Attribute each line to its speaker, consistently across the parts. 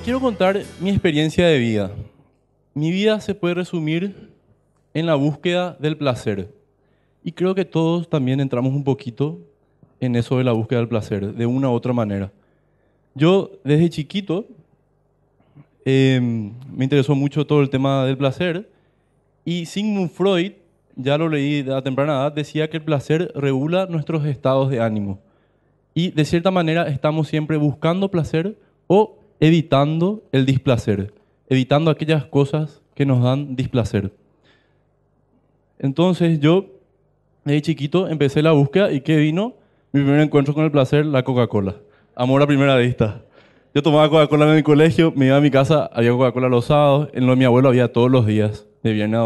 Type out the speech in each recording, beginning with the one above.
Speaker 1: quiero contar mi experiencia de vida. Mi vida se puede resumir en la búsqueda del placer. Y creo que todos también entramos un poquito en eso de la búsqueda del placer, de una u otra manera. Yo desde chiquito em, me interesó mucho todo el tema del placer y Sigmund Freud, ya lo leí a temprana edad, decía que el placer regula nuestros estados de ánimo. Y de cierta manera estamos siempre buscando placer o evitando el displacer, evitando aquellas cosas que nos dan displacer. Entonces yo, de chiquito, empecé la búsqueda y ¿qué vino? Mi primer encuentro con el placer, la Coca-Cola. Amor a primera vista. Yo tomaba Coca-Cola en el colegio, me iba a mi casa, había Coca-Cola los sábados, en lo de mi abuelo había todos los días, de, viernes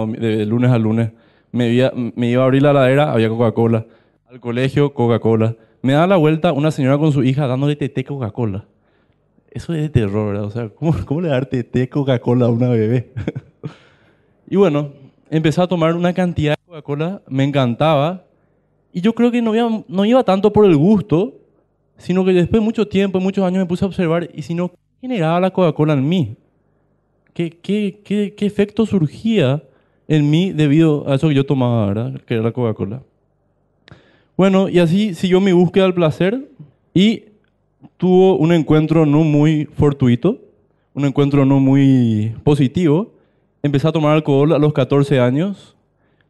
Speaker 1: lunes a lunes. Me iba, a abrir la ladera, había Coca-Cola. Al colegio, Coca-Cola. Me da la vuelta una señora con su hija dándole tete Coca-Cola. Eso es de terror, ¿verdad? O sea, ¿cómo, cómo le darte té Coca-Cola a una bebé? y bueno, empecé a tomar una cantidad de Coca-Cola, me encantaba. Y yo creo que no iba, no iba tanto por el gusto, sino que después de mucho tiempo, muchos años me puse a observar y si no generaba la Coca-Cola en mí. ¿Qué, qué, qué, qué efecto surgía en mí debido a eso que yo tomaba, ¿verdad? Que era la Coca-Cola. Bueno, y así siguió mi búsqueda del placer y tuvo un encuentro no muy fortuito, un encuentro no muy positivo. Empecé a tomar alcohol a los 14 años.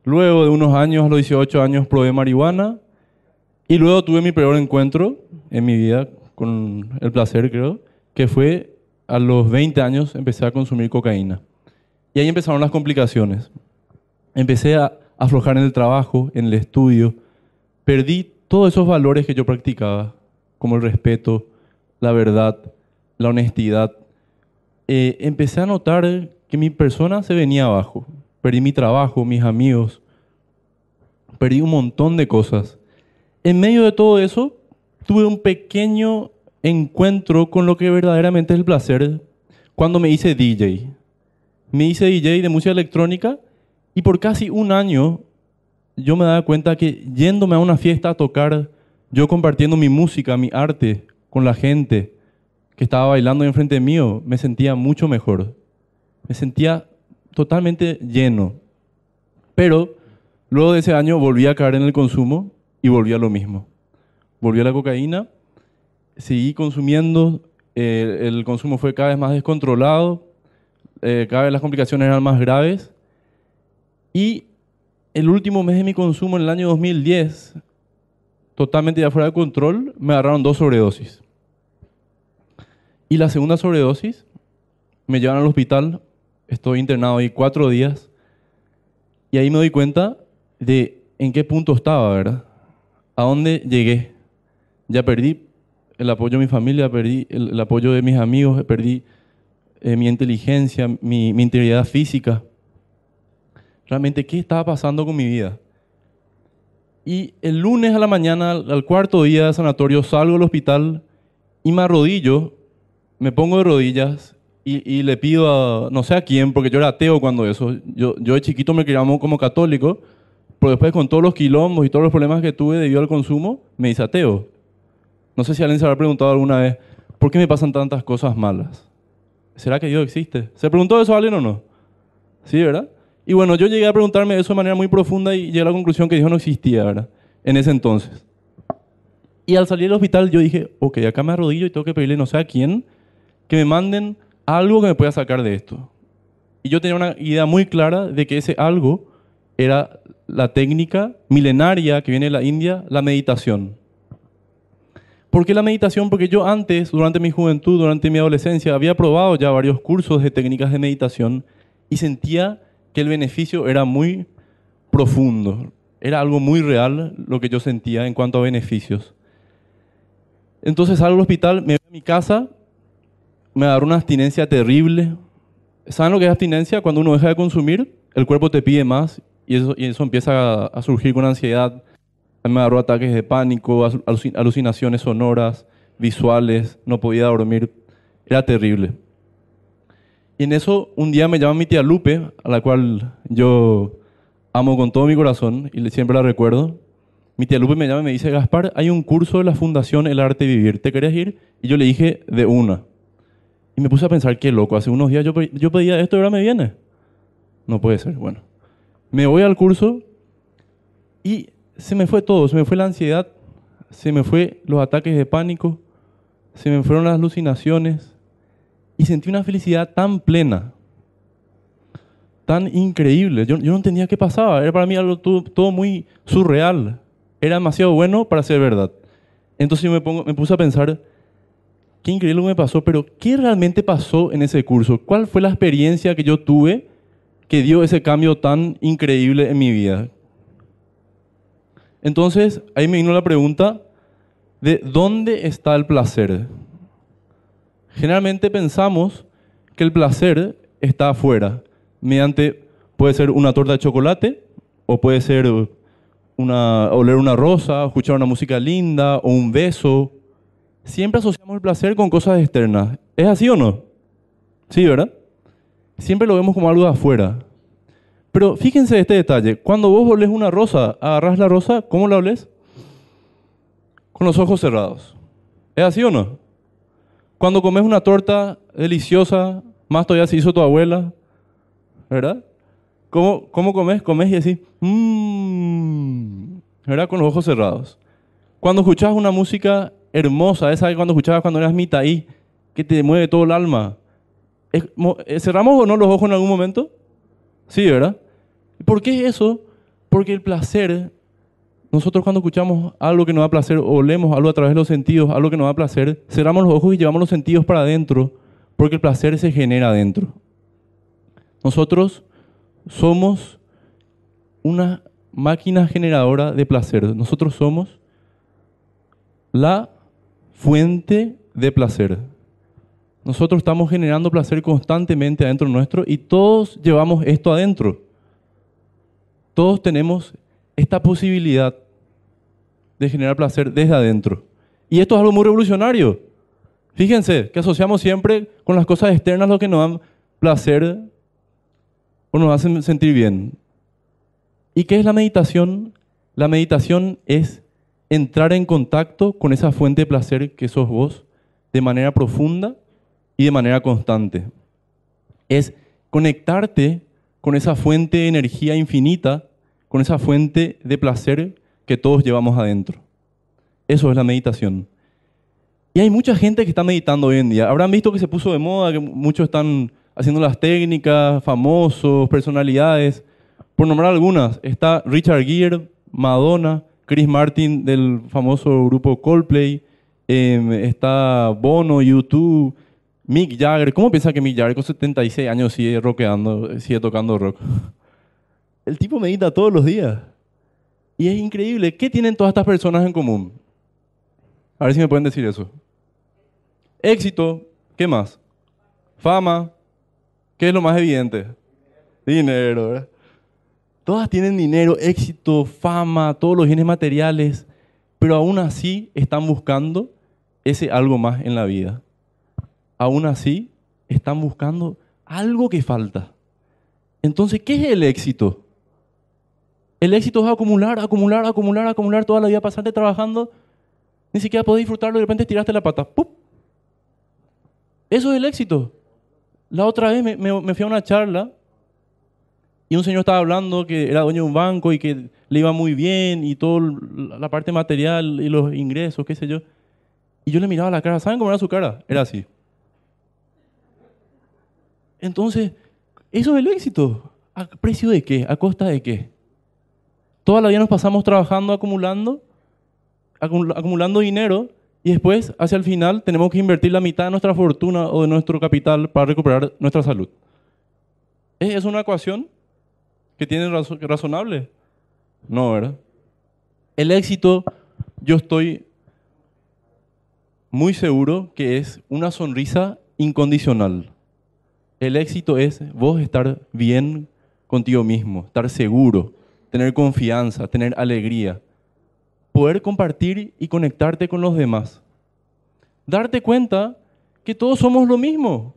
Speaker 1: Luego de unos años, a los 18 años, probé marihuana. Y luego tuve mi peor encuentro en mi vida con el placer, creo, que fue a los 20 años empecé a consumir cocaína. Y ahí empezaron las complicaciones. Empecé a aflojar en el trabajo, en el estudio. Perdí todos esos valores que yo practicaba como el respeto, la verdad, la honestidad. Eh, empecé a notar que mi persona se venía abajo. Perdí mi trabajo, mis amigos, perdí un montón de cosas. En medio de todo eso, tuve un pequeño encuentro con lo que verdaderamente es el placer cuando me hice DJ. Me hice DJ de música electrónica y por casi un año yo me daba cuenta que yéndome a una fiesta a tocar yo compartiendo mi música, mi arte con la gente que estaba bailando enfrente mío, me sentía mucho mejor. Me sentía totalmente lleno. Pero luego de ese año volví a caer en el consumo y volví a lo mismo. Volví a la cocaína, seguí consumiendo, eh, el consumo fue cada vez más descontrolado, eh, cada vez las complicaciones eran más graves. Y el último mes de mi consumo, en el año 2010, totalmente ya fuera de control, me agarraron dos sobredosis. Y la segunda sobredosis, me llevan al hospital, estoy internado ahí cuatro días, y ahí me doy cuenta de en qué punto estaba, ¿verdad? ¿A dónde llegué? Ya perdí el apoyo de mi familia, perdí el, apoyo de mis amigos, perdí eh, mi inteligencia, mi, mi integridad física. Realmente, ¿qué estaba pasando con mi vida? Y el lunes a la mañana, al cuarto día de sanatorio, salgo del hospital y me arrodillo, me pongo de rodillas y, le pido a no sé a quién, porque yo era ateo cuando eso. Yo, yo de chiquito me criamos como católico, pero después con todos los quilombos y todos los problemas que tuve debido al consumo, me hice ateo. No sé si alguien se habrá preguntado alguna vez, ¿por qué me pasan tantas cosas malas? ¿Será que Dios existe? ¿Se preguntó eso a alguien o no? Sí, ¿verdad? Y bueno, yo llegué a preguntarme eso de manera muy profunda y llegué a la conclusión que Dios no existía, ¿verdad? En ese entonces. Y al salir del hospital yo dije, ok, acá me arrodillo y tengo que pedirle no sé a quién que me manden algo que me pueda sacar de esto. Y yo tenía una idea muy clara de que ese algo era la técnica milenaria que viene de la India, la meditación. ¿Por qué la meditación? Porque yo antes, durante mi juventud, durante mi adolescencia, había probado ya varios cursos de técnicas de meditación y sentía que el beneficio era muy profundo, era algo muy real lo que yo sentía en cuanto a beneficios. Entonces salgo del hospital, me voy a mi casa, me da una abstinencia terrible. ¿Saben lo que es abstinencia? Cuando uno deja de consumir, el cuerpo te pide más y eso, y eso empieza a, surgir con ansiedad. me agarró ataques de pánico, alucinaciones sonoras, visuales, no podía dormir. Era terrible. Y en eso un día me llama mi tía Lupe, a la cual yo amo con todo mi corazón y siempre la recuerdo. Mi tía Lupe me llama y me dice, Gaspar, hay un curso de la Fundación El Arte de Vivir, ¿te querías ir? Y yo le dije, de una. Y me puse a pensar, qué loco, hace unos días yo, yo pedía esto ahora me viene. No puede ser, bueno. Me voy al curso y se me fue todo, se me fue la ansiedad, se me fue los ataques de pánico, se me fueron las alucinaciones, y sentí una felicidad tan plena, tan increíble. Yo, no entendía qué pasaba. Era para mí algo todo, muy surreal. Era demasiado bueno para ser verdad. Entonces me, puse a pensar, qué increíble lo me pasó, pero ¿qué realmente pasó en ese curso? ¿Cuál fue la experiencia que yo tuve que dio ese cambio tan increíble en mi vida? Entonces, ahí me vino la pregunta de dónde está el placer. Generalmente pensamos que el placer está afuera, mediante, puede ser una torta de chocolate, o puede ser una, oler una rosa, escuchar una música linda, o un beso. Siempre asociamos el placer con cosas externas. ¿Es así o no? Sí, ¿verdad? Siempre lo vemos como algo de afuera. Pero fíjense este detalle. Cuando vos oles una rosa, agarrás la rosa, ¿cómo la oles? Con los ojos cerrados. ¿Es así o no? Cuando comes una torta deliciosa, más todavía se hizo tu abuela, ¿verdad? ¿Cómo, cómo comes? Comes y decís, mmm, ¿verdad? Con los ojos cerrados. Cuando escuchas una música hermosa, esa que cuando escuchabas cuando eras mitad ahí, que te mueve todo el alma. Eh, ¿Cerramos o no los ojos en algún momento? Sí, ¿verdad? ¿Por qué eso? Porque el placer nosotros cuando escuchamos algo que nos da placer, o leemos algo a través de los sentidos, algo que nos da placer, cerramos los ojos y llevamos los sentidos para adentro, porque el placer se genera adentro. Nosotros somos una máquina generadora de placer. Nosotros somos la fuente de placer. Nosotros estamos generando placer constantemente adentro nuestro y todos llevamos esto adentro. Todos tenemos esta posibilidad de generar placer desde adentro. Y esto es algo muy revolucionario. Fíjense que asociamos siempre con las cosas externas lo que nos dan placer o nos hacen sentir bien. ¿Y qué es la meditación? La meditación es entrar en contacto con esa fuente de placer que sos vos de manera profunda y de manera constante. Es conectarte con esa fuente de energía infinita, con esa fuente de placer que todos llevamos adentro. Eso es la meditación. Y hay mucha gente que está meditando hoy en día. Habrán visto que se puso de moda, que muchos están haciendo las técnicas, famosos, personalidades. Por nombrar algunas, está Richard Gere, Madonna, Chris Martin del famoso grupo Coldplay, em, está Bono, YouTube, Mick Jagger. ¿Cómo piensa que Mick Jagger con 76 años sigue rockeando, sigue tocando rock? El tipo medita todos los días. Y es increíble, ¿qué tienen todas estas personas en común? A ver si me pueden decir eso. Éxito, ¿qué más? Fama, ¿qué es lo más evidente? Dinero, Todas tienen dinero, éxito, fama, todos los bienes materiales, pero aún así están buscando ese algo más en la vida. Aún así están buscando algo que falta. Entonces, ¿qué es el éxito? El éxito es acumular, acumular, acumular, acumular toda la vida, pasante trabajando, ni siquiera podés disfrutarlo y de repente tiraste la pata. ¡Pup! Eso es el éxito. La otra vez me, fui a una charla y un señor estaba hablando que era dueño de un banco y que le iba muy bien y toda la parte material y los ingresos, qué sé yo. Y yo le miraba la cara. ¿Saben cómo era su cara? Era así. Entonces, eso es el éxito. ¿A precio de qué? ¿A costa de qué? toda la vida nos pasamos trabajando, acumulando, acumulando dinero y después, hacia el final, tenemos que invertir la mitad de nuestra fortuna o de nuestro capital para recuperar nuestra salud. ¿Es una ecuación que tiene razonable? No, ¿verdad? El éxito, yo estoy muy seguro que es una sonrisa incondicional. El éxito es vos estar bien contigo mismo, estar seguro tener confianza, tener alegría, poder compartir y conectarte con los demás. Darte cuenta que todos somos lo mismo.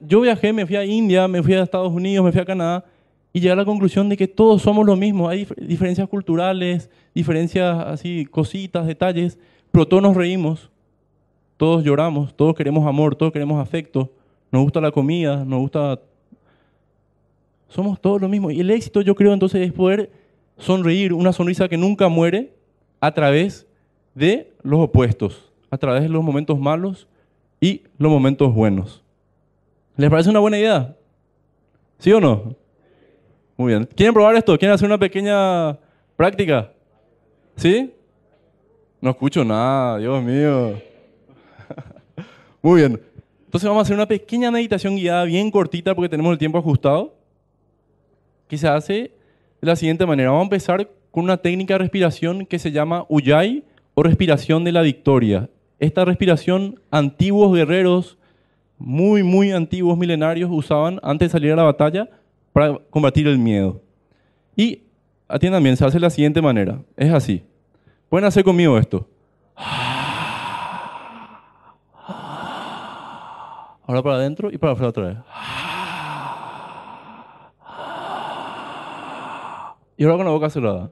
Speaker 1: Yo viajé, me fui a India, me fui a Estados Unidos, me fui a Canadá y llegué a la conclusión de que todos somos lo mismo. Hay diferencias culturales, diferencias así, cositas, detalles, pero todos nos reímos, todos lloramos, todos queremos amor, todos queremos afecto, nos gusta la comida, nos gusta somos todos lo mismo. Y el éxito, yo creo, entonces es poder sonreír, una sonrisa que nunca muere a través de los opuestos, a través de los momentos malos y los momentos buenos. ¿Les parece una buena idea? ¿Sí o no? Muy bien. ¿Quieren probar esto? ¿Quieren hacer una pequeña práctica? ¿Sí? No escucho nada, Dios mío. Muy bien. Entonces vamos a hacer una pequeña meditación guiada bien cortita porque tenemos el tiempo ajustado que se hace de la siguiente manera. Vamos a empezar con una técnica de respiración que se llama Uyay o respiración de la victoria. Esta respiración antiguos guerreros, muy, muy antiguos milenarios, usaban antes de salir a la batalla para combatir el miedo. Y atiendan bien, se hace de la siguiente manera. Es así. Pueden hacer conmigo esto. Ahora para adentro y para afuera otra vez. Y ahora con la boca cerrada.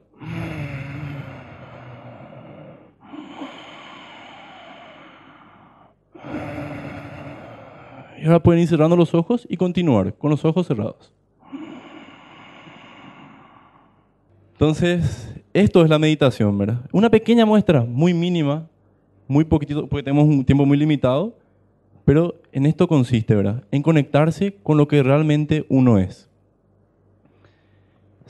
Speaker 1: Y ahora pueden ir cerrando los ojos y continuar con los ojos cerrados. Entonces, esto es la meditación, ¿verdad? Una pequeña muestra, muy mínima, muy poquitito, porque tenemos un tiempo muy limitado, pero en esto consiste, ¿verdad? En conectarse con lo que realmente uno es.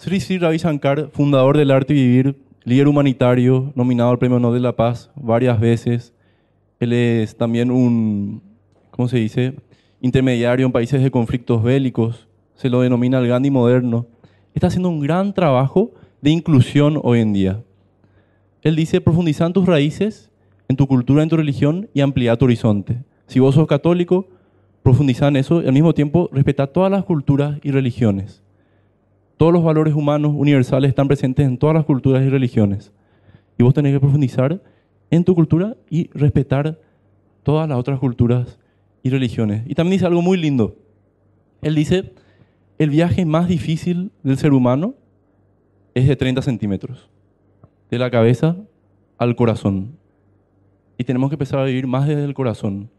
Speaker 1: Sri Sri Ravi Shankar, fundador del Arte y Vivir, líder humanitario, nominado al Premio Nobel de la Paz varias veces. Él es también un, ¿cómo se dice?, intermediario en países de conflictos bélicos. Se lo denomina el Gandhi moderno. Está haciendo un gran trabajo de inclusión hoy en día. Él dice, profundiza tus raíces, en tu cultura, en tu religión y amplía tu horizonte. Si vos sos católico, profundiza en eso y al mismo tiempo respeta todas las culturas y religiones. Todos los valores humanos universales están presentes en todas las culturas y religiones. Y vos tenés que profundizar en tu cultura y respetar todas las otras culturas y religiones. Y también dice algo muy lindo. Él dice, el viaje más difícil del ser humano es de 30 centímetros, de la cabeza al corazón. Y tenemos que empezar a vivir más desde el corazón,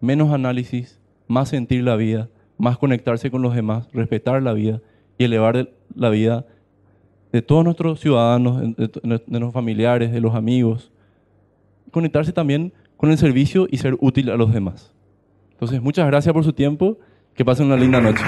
Speaker 1: menos análisis, más sentir la vida, más conectarse con los demás, respetar la vida y elevar la vida de todos nuestros ciudadanos, de, nuestros familiares, de los amigos. Conectarse también con el servicio y ser útil a los demás. Entonces, muchas gracias por su tiempo. Que pasen una linda noche.